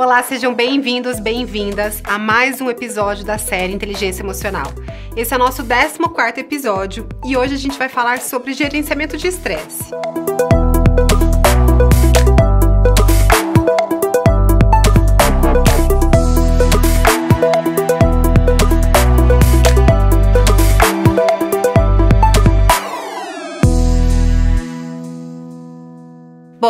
Olá, sejam bem-vindos, bem-vindas a mais um episódio da série Inteligência Emocional. Esse é o nosso 14 quarto episódio e hoje a gente vai falar sobre gerenciamento de estresse.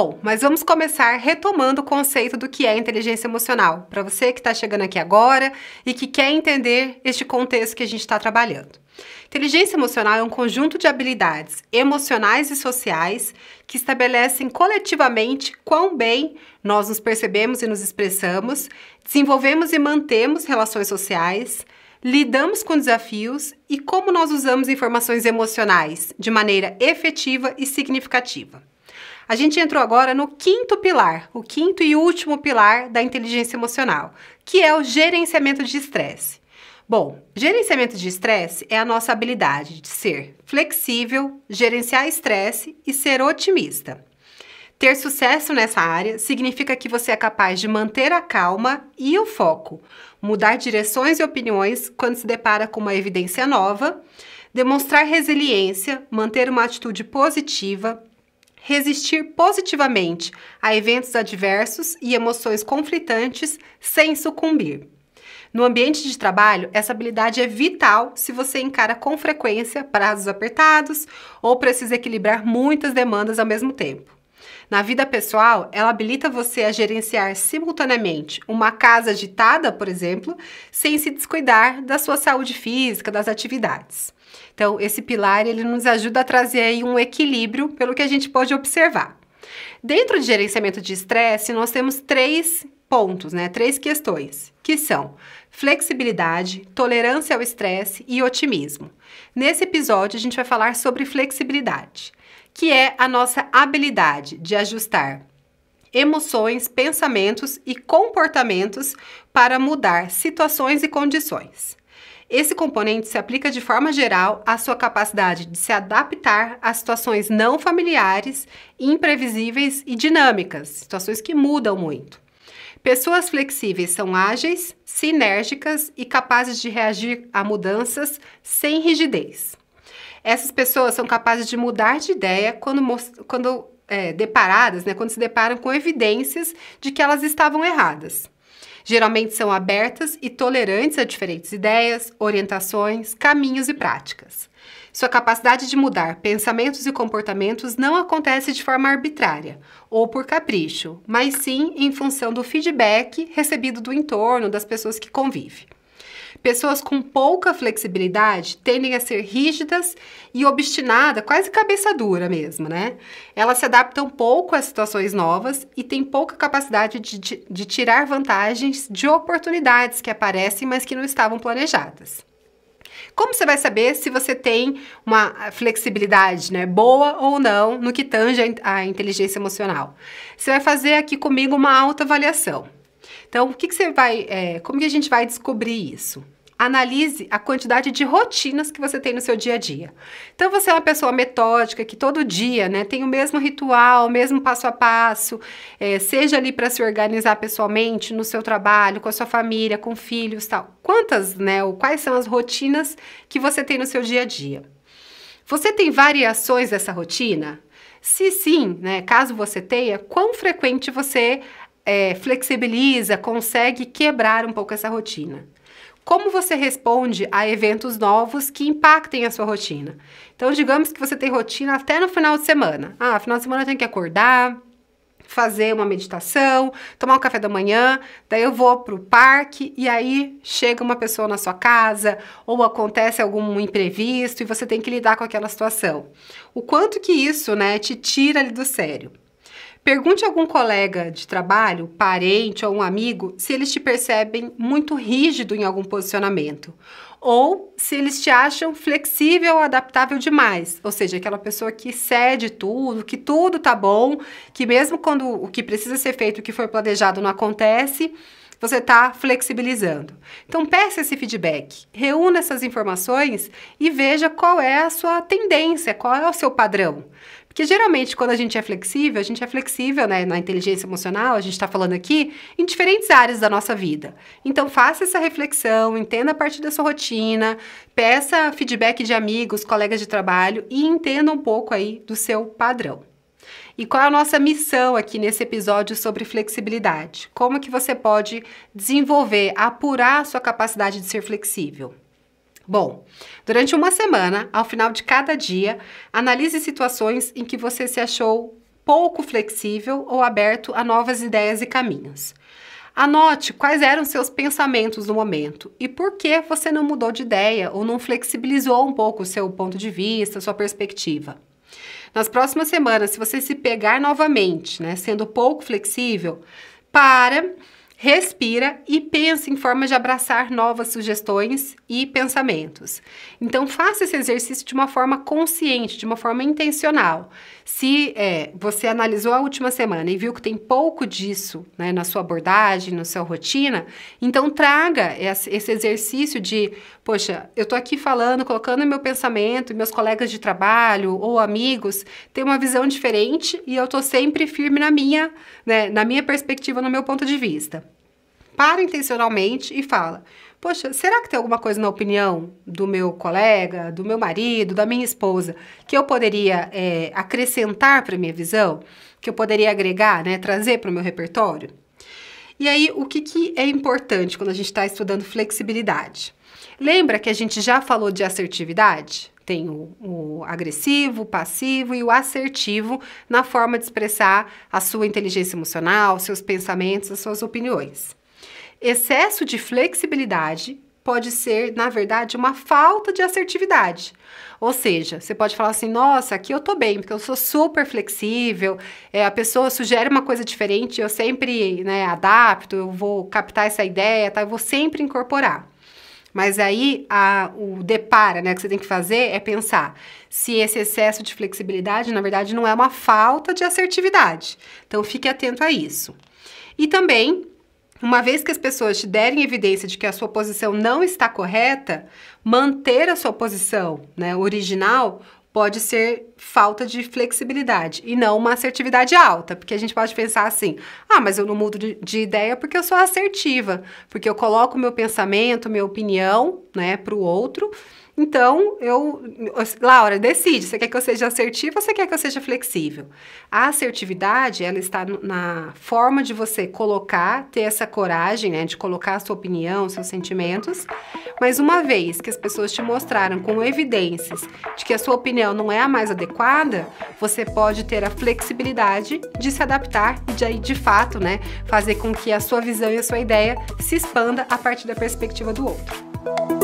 Bom, mas vamos começar retomando o conceito do que é inteligência emocional, para você que está chegando aqui agora e que quer entender este contexto que a gente está trabalhando. Inteligência emocional é um conjunto de habilidades emocionais e sociais que estabelecem coletivamente quão bem nós nos percebemos e nos expressamos, desenvolvemos e mantemos relações sociais, lidamos com desafios e como nós usamos informações emocionais de maneira efetiva e significativa. A gente entrou agora no quinto pilar, o quinto e último pilar da inteligência emocional, que é o gerenciamento de estresse. Bom, gerenciamento de estresse é a nossa habilidade de ser flexível, gerenciar estresse e ser otimista. Ter sucesso nessa área significa que você é capaz de manter a calma e o foco, mudar direções e opiniões quando se depara com uma evidência nova, demonstrar resiliência, manter uma atitude positiva, Resistir positivamente a eventos adversos e emoções conflitantes sem sucumbir. No ambiente de trabalho, essa habilidade é vital se você encara com frequência prazos apertados ou precisa equilibrar muitas demandas ao mesmo tempo. Na vida pessoal, ela habilita você a gerenciar simultaneamente uma casa agitada, por exemplo, sem se descuidar da sua saúde física, das atividades. Então, esse pilar ele nos ajuda a trazer aí um equilíbrio pelo que a gente pode observar. Dentro de gerenciamento de estresse, nós temos três pontos, né? Três questões, que são flexibilidade, tolerância ao estresse e otimismo. Nesse episódio, a gente vai falar sobre flexibilidade, que é a nossa habilidade de ajustar emoções, pensamentos e comportamentos para mudar situações e condições. Esse componente se aplica de forma geral à sua capacidade de se adaptar a situações não familiares, imprevisíveis e dinâmicas, situações que mudam muito. Pessoas flexíveis são ágeis, sinérgicas e capazes de reagir a mudanças sem rigidez. Essas pessoas são capazes de mudar de ideia quando, quando é, deparadas, né, quando se deparam com evidências de que elas estavam erradas. Geralmente são abertas e tolerantes a diferentes ideias, orientações, caminhos e práticas. Sua capacidade de mudar pensamentos e comportamentos não acontece de forma arbitrária ou por capricho, mas sim em função do feedback recebido do entorno, das pessoas que convive. Pessoas com pouca flexibilidade tendem a ser rígidas e obstinadas, quase cabeça dura mesmo, né? Elas se adaptam pouco às situações novas e têm pouca capacidade de, de, de tirar vantagens de oportunidades que aparecem, mas que não estavam planejadas. Como você vai saber se você tem uma flexibilidade né, boa ou não no que tange a inteligência emocional? Você vai fazer aqui comigo uma autoavaliação. Então, o que, que você vai. É, como que a gente vai descobrir isso? Analise a quantidade de rotinas que você tem no seu dia a dia. Então, você é uma pessoa metódica que todo dia né, tem o mesmo ritual, o mesmo passo a passo, é, seja ali para se organizar pessoalmente, no seu trabalho, com a sua família, com filhos tal. Quantas, né? Ou quais são as rotinas que você tem no seu dia a dia? Você tem variações dessa rotina? Se sim, né, caso você tenha, quão frequente você é, flexibiliza, consegue quebrar um pouco essa rotina? como você responde a eventos novos que impactem a sua rotina. Então, digamos que você tem rotina até no final de semana. Ah, final de semana eu tenho que acordar, fazer uma meditação, tomar um café da manhã, daí eu vou pro parque e aí chega uma pessoa na sua casa ou acontece algum imprevisto e você tem que lidar com aquela situação. O quanto que isso, né, te tira ali do sério. Pergunte a algum colega de trabalho, parente ou um amigo se eles te percebem muito rígido em algum posicionamento ou se eles te acham flexível ou adaptável demais, ou seja, aquela pessoa que cede tudo, que tudo tá bom, que mesmo quando o que precisa ser feito, o que foi planejado não acontece, você está flexibilizando. Então, peça esse feedback, reúna essas informações e veja qual é a sua tendência, qual é o seu padrão. Porque geralmente, quando a gente é flexível, a gente é flexível né, na inteligência emocional, a gente está falando aqui, em diferentes áreas da nossa vida. Então, faça essa reflexão, entenda a partir da sua rotina, peça feedback de amigos, colegas de trabalho e entenda um pouco aí do seu padrão. E qual é a nossa missão aqui nesse episódio sobre flexibilidade? Como que você pode desenvolver, apurar a sua capacidade de ser flexível? Bom, durante uma semana, ao final de cada dia, analise situações em que você se achou pouco flexível ou aberto a novas ideias e caminhos. Anote quais eram seus pensamentos no momento e por que você não mudou de ideia ou não flexibilizou um pouco o seu ponto de vista, sua perspectiva. Nas próximas semanas, se você se pegar novamente, né, sendo pouco flexível, para respira e pensa em forma de abraçar novas sugestões e pensamentos. Então, faça esse exercício de uma forma consciente, de uma forma intencional. Se é, você analisou a última semana e viu que tem pouco disso né, na sua abordagem, na sua rotina, então traga esse exercício de, poxa, eu estou aqui falando, colocando meu pensamento, meus colegas de trabalho ou amigos têm uma visão diferente e eu estou sempre firme na minha, né, na minha perspectiva, no meu ponto de vista para intencionalmente e fala: Poxa, será que tem alguma coisa na opinião do meu colega, do meu marido, da minha esposa, que eu poderia é, acrescentar para minha visão, que eu poderia agregar, né, trazer para o meu repertório? E aí, o que, que é importante quando a gente está estudando flexibilidade? Lembra que a gente já falou de assertividade? Tem o, o, agressivo, o passivo e o assertivo na forma de expressar a sua inteligência emocional, seus pensamentos, as suas opiniões. Excesso de flexibilidade pode ser, na verdade, uma falta de assertividade. Ou seja, você pode falar assim: nossa, aqui eu tô bem, porque eu sou super flexível, é, a pessoa sugere uma coisa diferente, eu sempre né, adapto, eu vou captar essa ideia, tá? eu vou sempre incorporar. Mas aí a, o depara né, que você tem que fazer é pensar se esse excesso de flexibilidade, na verdade, não é uma falta de assertividade. Então, fique atento a isso. E também uma vez que as pessoas te derem evidência de que a sua posição não está correta, manter a sua posição né, original pode ser falta de flexibilidade e não uma assertividade alta, porque a gente pode pensar assim: ah, mas eu não mudo de, de ideia porque eu sou assertiva, porque eu coloco meu pensamento, minha opinião, né, para o outro então, eu, assim, Laura, decide, você quer que eu seja assertiva ou você quer que eu seja flexível? A assertividade, ela está na forma de você colocar, ter essa coragem, né, de colocar a sua opinião, seus sentimentos, mas uma vez que as pessoas te mostraram com evidências de que a sua opinião não é a mais adequada, você pode ter a flexibilidade de se adaptar e de, de fato, né, fazer com que a sua visão e a sua ideia se expanda a partir da perspectiva do outro.